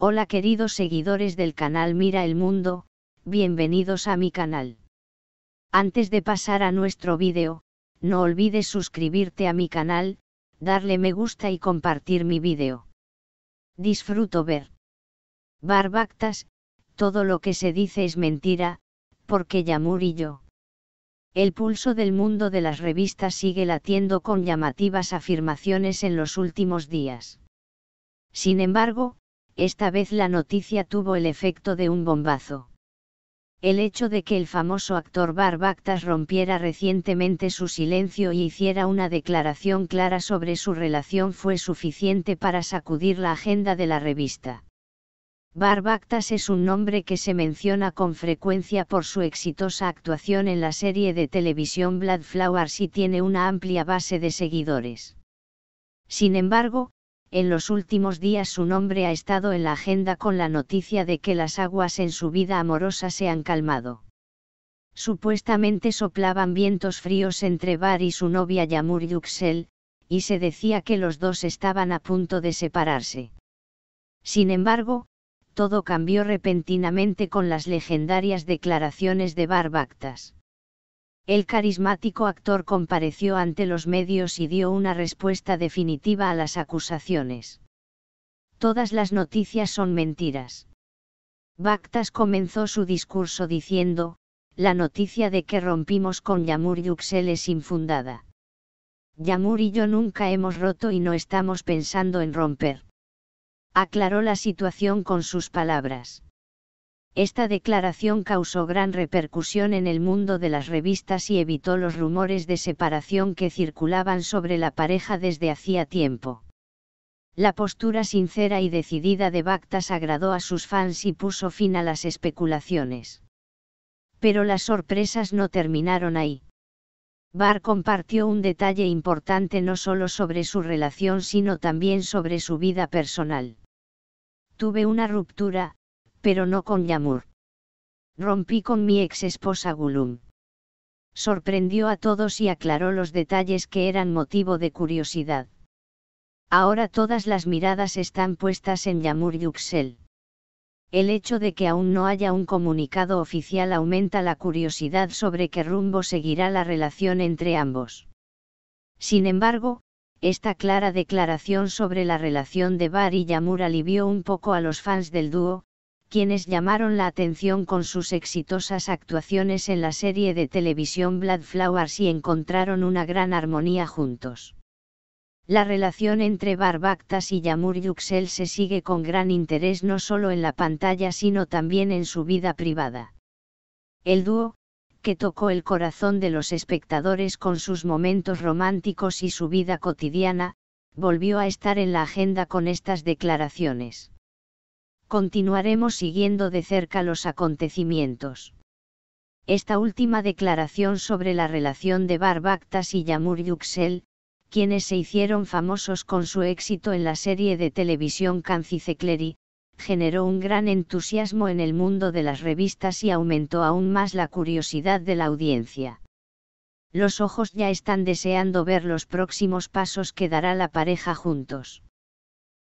Hola queridos seguidores del canal Mira el Mundo, bienvenidos a mi canal. Antes de pasar a nuestro vídeo, no olvides suscribirte a mi canal, darle me gusta y compartir mi vídeo. Disfruto ver. Barbactas, todo lo que se dice es mentira, porque Yamur y yo. El pulso del mundo de las revistas sigue latiendo con llamativas afirmaciones en los últimos días. Sin embargo, esta vez la noticia tuvo el efecto de un bombazo. El hecho de que el famoso actor Barbactas rompiera recientemente su silencio y hiciera una declaración clara sobre su relación fue suficiente para sacudir la agenda de la revista. Barbactas es un nombre que se menciona con frecuencia por su exitosa actuación en la serie de televisión Blood Flowers y tiene una amplia base de seguidores. Sin embargo, en los últimos días su nombre ha estado en la agenda con la noticia de que las aguas en su vida amorosa se han calmado. Supuestamente soplaban vientos fríos entre Bar y su novia Yamur Yuxel, y se decía que los dos estaban a punto de separarse. Sin embargo, todo cambió repentinamente con las legendarias declaraciones de Bar Bactas el carismático actor compareció ante los medios y dio una respuesta definitiva a las acusaciones. Todas las noticias son mentiras. Bactas comenzó su discurso diciendo, la noticia de que rompimos con Yamur Yuxel es infundada. Yamur y yo nunca hemos roto y no estamos pensando en romper. Aclaró la situación con sus palabras. Esta declaración causó gran repercusión en el mundo de las revistas y evitó los rumores de separación que circulaban sobre la pareja desde hacía tiempo. La postura sincera y decidida de Bactas agradó a sus fans y puso fin a las especulaciones. Pero las sorpresas no terminaron ahí. Barr compartió un detalle importante no solo sobre su relación sino también sobre su vida personal. Tuve una ruptura, pero no con Yamur. Rompí con mi ex esposa Gulum. Sorprendió a todos y aclaró los detalles que eran motivo de curiosidad. Ahora todas las miradas están puestas en Yamur Yuxel. El hecho de que aún no haya un comunicado oficial aumenta la curiosidad sobre qué rumbo seguirá la relación entre ambos. Sin embargo, esta clara declaración sobre la relación de Bar y Yamur alivió un poco a los fans del dúo, quienes llamaron la atención con sus exitosas actuaciones en la serie de televisión Blood Flowers y encontraron una gran armonía juntos. La relación entre Barbactas y Yamur Yuxel se sigue con gran interés no solo en la pantalla sino también en su vida privada. El dúo, que tocó el corazón de los espectadores con sus momentos románticos y su vida cotidiana, volvió a estar en la agenda con estas declaraciones continuaremos siguiendo de cerca los acontecimientos. Esta última declaración sobre la relación de Barbactas y Yamur Yuxel, quienes se hicieron famosos con su éxito en la serie de televisión Cancicecleri, generó un gran entusiasmo en el mundo de las revistas y aumentó aún más la curiosidad de la audiencia. Los ojos ya están deseando ver los próximos pasos que dará la pareja juntos.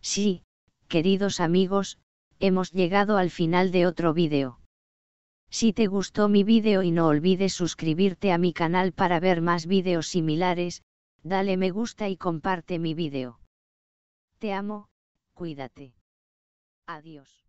Sí, queridos amigos, Hemos llegado al final de otro vídeo. Si te gustó mi vídeo y no olvides suscribirte a mi canal para ver más vídeos similares, dale me gusta y comparte mi vídeo. Te amo, cuídate. Adiós.